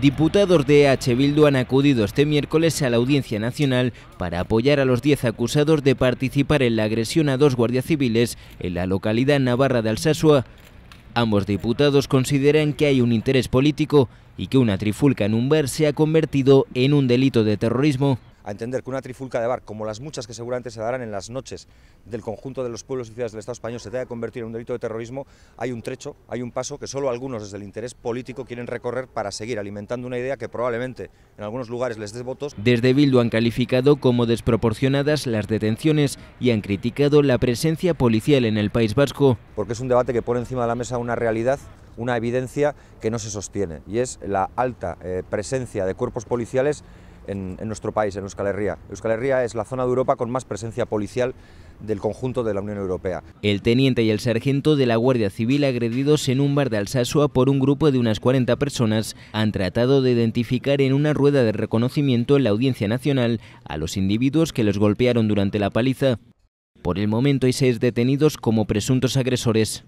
Diputados de H. Bildu han acudido este miércoles a la Audiencia Nacional para apoyar a los 10 acusados de participar en la agresión a dos guardias civiles en la localidad navarra de Alsasua. Ambos diputados consideran que hay un interés político y que una trifulca en un bar se ha convertido en un delito de terrorismo a entender que una trifulca de bar, como las muchas que seguramente se darán en las noches del conjunto de los pueblos y ciudades del Estado español, se tenga que convertir en un delito de terrorismo, hay un trecho, hay un paso que solo algunos desde el interés político quieren recorrer para seguir alimentando una idea que probablemente en algunos lugares les dé votos. Desde Bildu han calificado como desproporcionadas las detenciones y han criticado la presencia policial en el País Vasco. Porque es un debate que pone encima de la mesa una realidad una evidencia que no se sostiene y es la alta eh, presencia de cuerpos policiales en, nuestro país, en Euskal Herria. Euskal Herria es la zona de Europa con más presencia policial del conjunto de la Unión Europea. El teniente y el sargento de la Guardia Civil agredidos en un bar de Alsasua por un grupo de unas 40 personas han tratado de identificar en una rueda de reconocimiento en la Audiencia Nacional a los individuos que los golpearon durante la paliza. Por el momento hay seis detenidos como presuntos agresores.